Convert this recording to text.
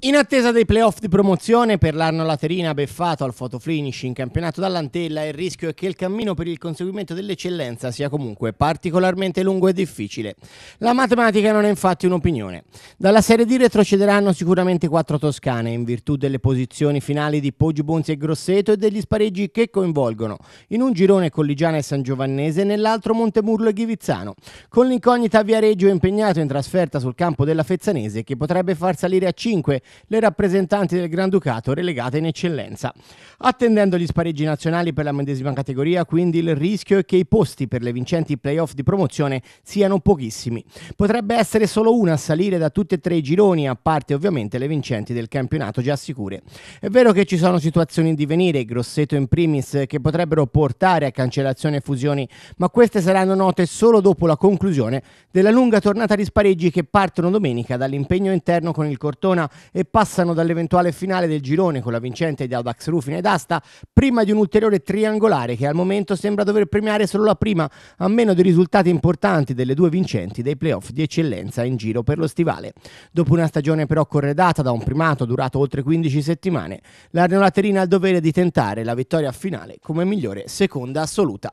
In attesa dei playoff di promozione per l'anno Laterina beffato al fotofinish in campionato dall'Antella, il rischio è che il cammino per il conseguimento dell'eccellenza sia comunque particolarmente lungo e difficile. La matematica non è infatti un'opinione. Dalla Serie D retrocederanno sicuramente quattro toscane in virtù delle posizioni finali di Poggi Bonzi e Grosseto e degli spareggi che coinvolgono in un girone Colligiana e San Giovannese e nell'altro Montemurlo e Ghivizzano, con l'incognita Viareggio impegnato in trasferta sul campo della Fezzanese che potrebbe far salire a 5 le rappresentanti del Granducato relegate in eccellenza. Attendendo gli spareggi nazionali per la medesima categoria, quindi il rischio è che i posti per le vincenti playoff di promozione siano pochissimi. Potrebbe essere solo una a salire da tutti e tre i gironi, a parte ovviamente le vincenti del campionato già sicure. È vero che ci sono situazioni in divenire, Grosseto in primis, che potrebbero portare a cancellazione e fusioni, ma queste saranno note solo dopo la conclusione della lunga tornata di spareggi che partono domenica dall'impegno interno con il Cortona e passano dall'eventuale finale del girone con la vincente di Audax Rufina ed Asta prima di un ulteriore triangolare che al momento sembra dover premiare solo la prima a meno dei risultati importanti delle due vincenti dei playoff di eccellenza in giro per lo stivale. Dopo una stagione però corredata da un primato durato oltre 15 settimane, la Laterina ha il dovere di tentare la vittoria finale come migliore seconda assoluta.